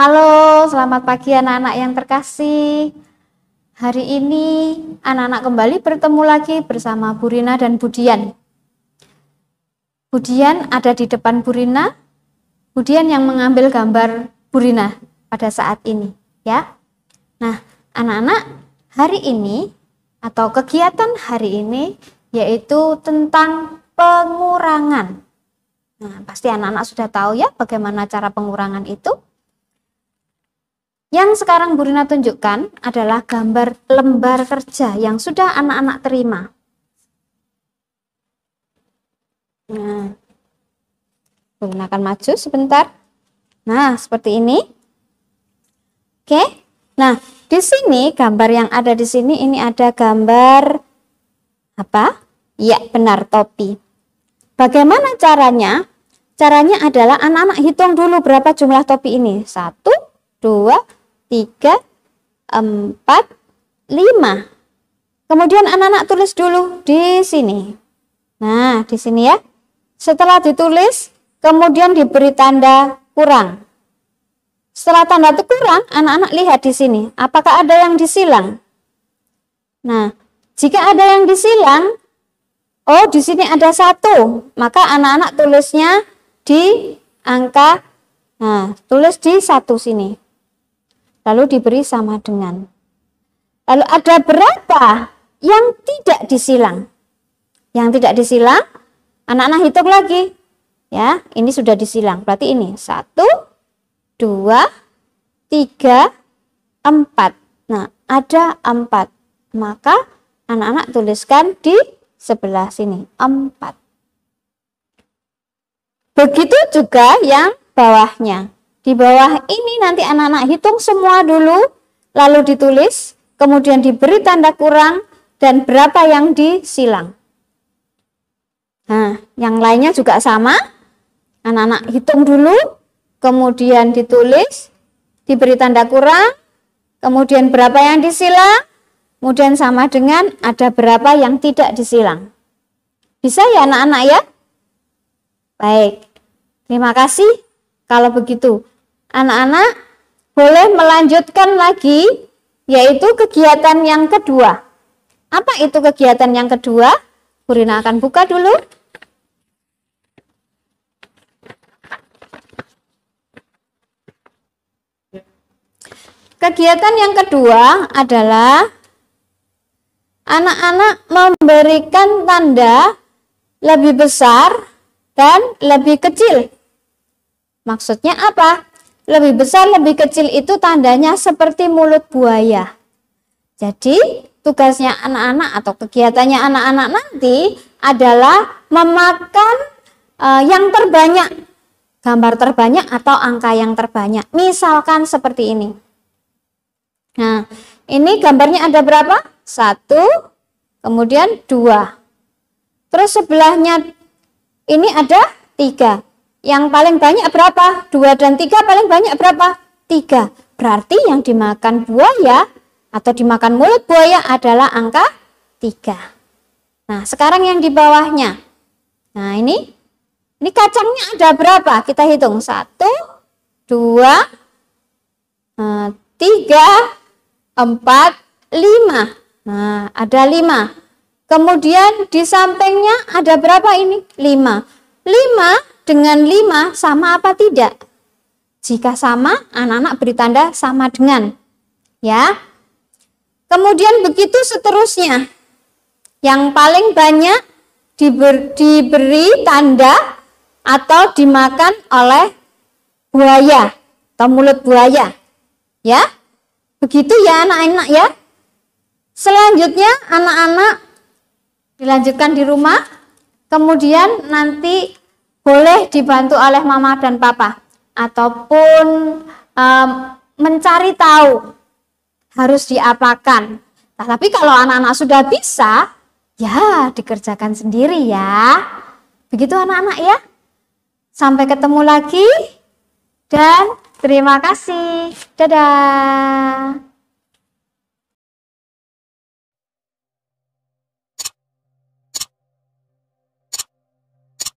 Halo, selamat pagi anak-anak yang terkasih. Hari ini anak-anak kembali bertemu lagi bersama Burina dan Budian. Budian ada di depan Burina. Budian yang mengambil gambar Burina pada saat ini, ya. Nah, anak-anak, hari ini atau kegiatan hari ini yaitu tentang pengurangan. Nah, pasti anak-anak sudah tahu ya bagaimana cara pengurangan itu. Yang sekarang Bu Rina tunjukkan adalah gambar lembar kerja yang sudah anak-anak terima. Nah, Burina akan maju sebentar. Nah, seperti ini. Oke. Nah, di sini gambar yang ada di sini ini ada gambar apa? Ya, benar topi. Bagaimana caranya? Caranya adalah anak-anak hitung dulu berapa jumlah topi ini. Satu, dua, tiga, empat, lima. Kemudian anak-anak tulis dulu di sini. Nah, di sini ya. Setelah ditulis, kemudian diberi tanda kurang. Setelah tanda itu kurang, anak-anak lihat di sini. Apakah ada yang disilang? Nah, jika ada yang disilang, oh di sini ada satu, maka anak-anak tulisnya di angka, nah tulis di satu sini lalu diberi sama dengan. Lalu ada berapa yang tidak disilang? Yang tidak disilang, anak-anak hitung lagi. Ya, ini sudah disilang. Berarti ini satu, dua, tiga, empat. Nah, ada empat. Maka anak-anak tuliskan di sebelah sini empat. Begitu juga yang bawahnya. Di bawah ini nanti anak-anak hitung semua dulu, lalu ditulis, kemudian diberi tanda kurang, dan berapa yang disilang. Nah, yang lainnya juga sama. Anak-anak hitung dulu, kemudian ditulis, diberi tanda kurang, kemudian berapa yang disilang, kemudian sama dengan ada berapa yang tidak disilang. Bisa ya anak-anak ya? Baik, terima kasih. Kalau begitu, Anak-anak boleh melanjutkan lagi yaitu kegiatan yang kedua. Apa itu kegiatan yang kedua? Purina akan buka dulu. Kegiatan yang kedua adalah anak-anak memberikan tanda lebih besar dan lebih kecil. Maksudnya apa? lebih besar, lebih kecil itu tandanya seperti mulut buaya. Jadi, tugasnya anak-anak atau kegiatannya anak-anak nanti adalah memakan uh, yang terbanyak, gambar terbanyak atau angka yang terbanyak. Misalkan seperti ini. Nah, ini gambarnya ada berapa? Satu, kemudian dua. Terus sebelahnya ini ada tiga. Yang paling banyak berapa? 2 dan 3 paling banyak berapa? 3. Berarti yang dimakan buaya atau dimakan mulut buaya adalah angka 3. Nah, sekarang yang di bawahnya. Nah, ini ini kacangnya ada berapa? Kita hitung. 1 2 3 4 5. Nah, ada 5. Kemudian di sampingnya ada berapa ini? 5. 5 dengan 5 sama apa tidak? Jika sama, anak-anak beri tanda sama dengan. Ya. Kemudian begitu seterusnya. Yang paling banyak diber, diberi tanda atau dimakan oleh buaya atau mulut buaya. Ya. Begitu ya anak-anak ya. Selanjutnya anak-anak dilanjutkan di rumah. Kemudian nanti boleh dibantu oleh mama dan papa ataupun um, mencari tahu harus diapakan. Nah, tapi kalau anak-anak sudah bisa, ya dikerjakan sendiri ya. Begitu anak-anak ya. Sampai ketemu lagi dan terima kasih. Dadah.